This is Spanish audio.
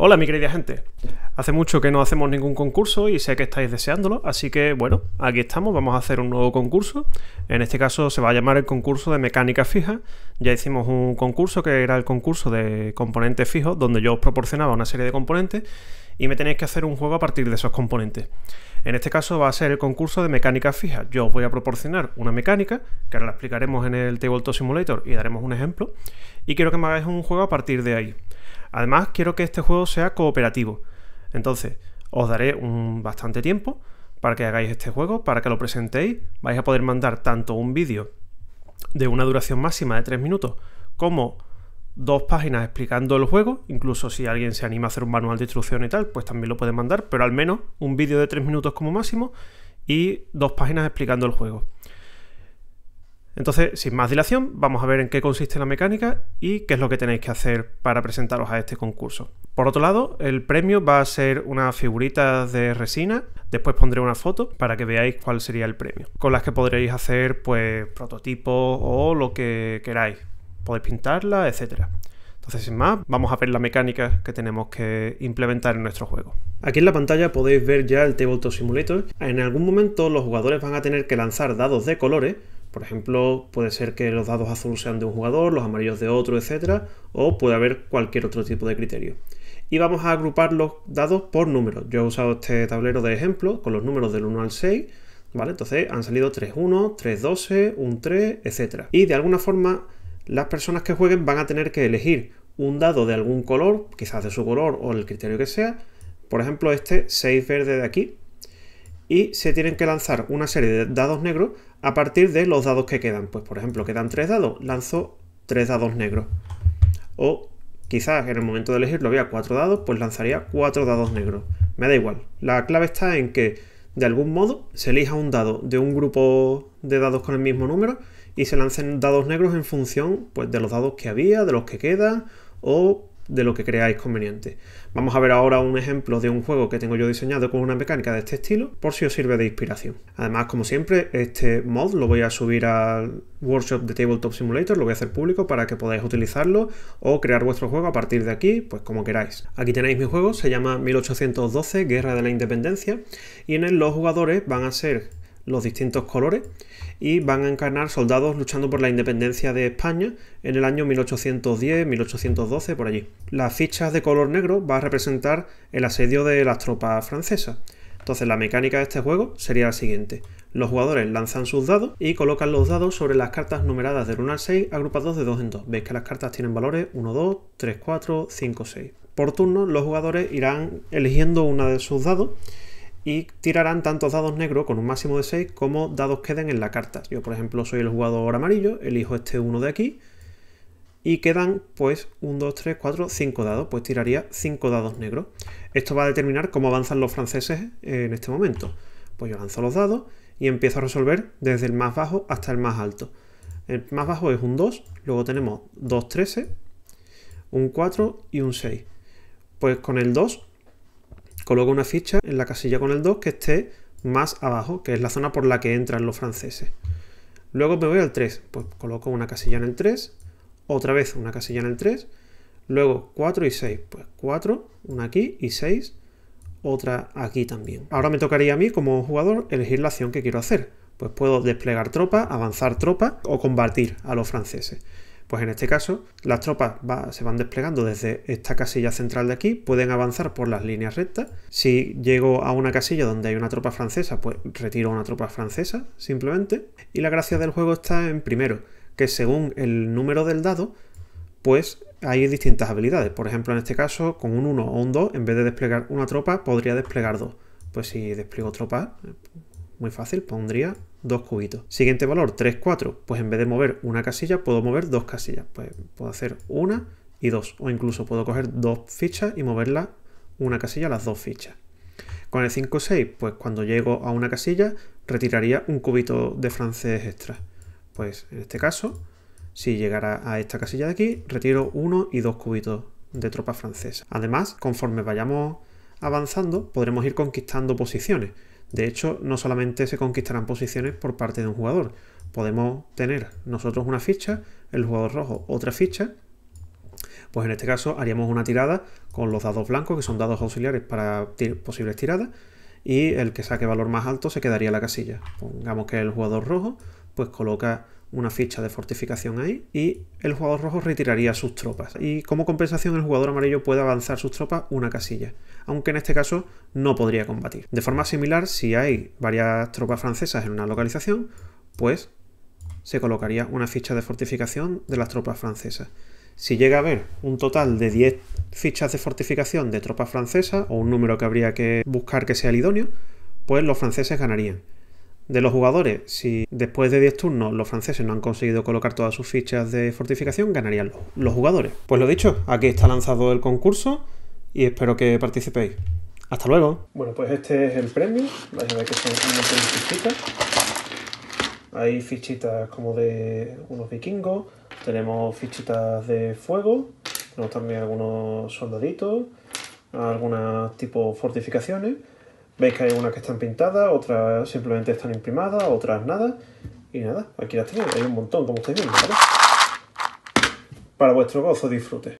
Hola mi querida gente, hace mucho que no hacemos ningún concurso y sé que estáis deseándolo, así que bueno, aquí estamos, vamos a hacer un nuevo concurso, en este caso se va a llamar el concurso de mecánica fija, ya hicimos un concurso que era el concurso de componentes fijos, donde yo os proporcionaba una serie de componentes y me tenéis que hacer un juego a partir de esos componentes. En este caso va a ser el concurso de mecánica fija, yo os voy a proporcionar una mecánica, que ahora la explicaremos en el Tabletop Simulator y daremos un ejemplo, y quiero que me hagáis un juego a partir de ahí. Además, quiero que este juego sea cooperativo. Entonces, os daré un bastante tiempo para que hagáis este juego, para que lo presentéis. Vais a poder mandar tanto un vídeo de una duración máxima de 3 minutos como dos páginas explicando el juego. Incluso si alguien se anima a hacer un manual de instrucción y tal, pues también lo pueden mandar, pero al menos un vídeo de 3 minutos como máximo y dos páginas explicando el juego. Entonces, sin más dilación, vamos a ver en qué consiste la mecánica y qué es lo que tenéis que hacer para presentaros a este concurso. Por otro lado, el premio va a ser unas figuritas de resina, después pondré una foto para que veáis cuál sería el premio, con las que podréis hacer pues prototipos o lo que queráis. Podéis pintarla, etc. Entonces, sin más, vamos a ver la mecánica que tenemos que implementar en nuestro juego. Aquí en la pantalla podéis ver ya el Tabletop Simulator. En algún momento los jugadores van a tener que lanzar dados de colores por ejemplo, puede ser que los dados azules sean de un jugador, los amarillos de otro, etcétera, o puede haber cualquier otro tipo de criterio. Y vamos a agrupar los dados por números. Yo he usado este tablero de ejemplo con los números del 1 al 6, ¿vale? Entonces han salido 3-1, 3-12, un 3, etcétera. Y de alguna forma las personas que jueguen van a tener que elegir un dado de algún color, quizás de su color o el criterio que sea. Por ejemplo, este 6 verde de aquí, y se tienen que lanzar una serie de dados negros a partir de los dados que quedan. Pues por ejemplo, quedan tres dados, lanzo tres dados negros. O quizás en el momento de elegirlo había cuatro dados, pues lanzaría cuatro dados negros. Me da igual. La clave está en que de algún modo se elija un dado de un grupo de dados con el mismo número y se lancen dados negros en función pues, de los dados que había, de los que quedan o de lo que creáis conveniente. Vamos a ver ahora un ejemplo de un juego que tengo yo diseñado con una mecánica de este estilo, por si os sirve de inspiración. Además, como siempre, este mod lo voy a subir al workshop de Tabletop Simulator, lo voy a hacer público para que podáis utilizarlo o crear vuestro juego a partir de aquí, pues como queráis. Aquí tenéis mi juego, se llama 1812 Guerra de la Independencia, y en él los jugadores van a ser los distintos colores y van a encarnar soldados luchando por la independencia de España en el año 1810-1812 por allí. Las fichas de color negro van a representar el asedio de las tropas francesas. Entonces la mecánica de este juego sería la siguiente. Los jugadores lanzan sus dados y colocan los dados sobre las cartas numeradas del 1 al 6 agrupados de 2 en 2. Veis que las cartas tienen valores 1, 2, 3, 4, 5, 6. Por turno los jugadores irán eligiendo una de sus dados y tirarán tantos dados negros con un máximo de 6 como dados queden en la carta. Yo, por ejemplo, soy el jugador amarillo, elijo este uno de aquí y quedan pues 1, 2, 3, 4, 5 dados, pues tiraría 5 dados negros. Esto va a determinar cómo avanzan los franceses en este momento. Pues yo lanzo los dados y empiezo a resolver desde el más bajo hasta el más alto. El más bajo es un 2, luego tenemos 2, 13, un 4 y un 6. Pues con el 2 Coloco una ficha en la casilla con el 2 que esté más abajo, que es la zona por la que entran los franceses. Luego me voy al 3, pues coloco una casilla en el 3, otra vez una casilla en el 3, luego 4 y 6, pues 4, una aquí y 6, otra aquí también. Ahora me tocaría a mí como jugador elegir la acción que quiero hacer, pues puedo desplegar tropas, avanzar tropas o combatir a los franceses. Pues en este caso, las tropas se van desplegando desde esta casilla central de aquí, pueden avanzar por las líneas rectas. Si llego a una casilla donde hay una tropa francesa, pues retiro una tropa francesa, simplemente. Y la gracia del juego está en primero, que según el número del dado, pues hay distintas habilidades. Por ejemplo, en este caso, con un 1 o un 2, en vez de desplegar una tropa, podría desplegar dos. Pues si despliego tropas, eh, muy fácil, pondría dos cubitos. Siguiente valor, 3, 4. Pues en vez de mover una casilla, puedo mover dos casillas. Pues puedo hacer una y dos. O incluso puedo coger dos fichas y moverla una casilla las dos fichas. Con el 5, 6, pues cuando llego a una casilla, retiraría un cubito de francés extra. Pues en este caso, si llegara a esta casilla de aquí, retiro uno y dos cubitos de tropa francesa. Además, conforme vayamos avanzando, podremos ir conquistando posiciones. De hecho, no solamente se conquistarán posiciones por parte de un jugador, podemos tener nosotros una ficha, el jugador rojo otra ficha, pues en este caso haríamos una tirada con los dados blancos, que son dados auxiliares para posibles tiradas, y el que saque valor más alto se quedaría en la casilla. Pongamos que el jugador rojo pues coloca una ficha de fortificación ahí y el jugador rojo retiraría sus tropas y como compensación el jugador amarillo puede avanzar sus tropas una casilla, aunque en este caso no podría combatir. De forma similar, si hay varias tropas francesas en una localización, pues se colocaría una ficha de fortificación de las tropas francesas. Si llega a haber un total de 10 fichas de fortificación de tropas francesas o un número que habría que buscar que sea el idóneo, pues los franceses ganarían de los jugadores. Si después de 10 turnos los franceses no han conseguido colocar todas sus fichas de fortificación, ganarían los, jugadores. Pues lo dicho, aquí está lanzado el concurso y espero que participéis. Hasta luego. Bueno, pues este es el premio. Vais ver que son un fichitas. Hay fichitas como de unos vikingos. Tenemos fichitas de fuego. Tenemos también algunos soldaditos. Algunas tipo fortificaciones. Veis que hay unas que están pintadas, otras simplemente están imprimadas, otras nada. Y nada, aquí las tenéis, hay un montón, como estáis viendo, ¿vale? Para vuestro gozo, disfrute.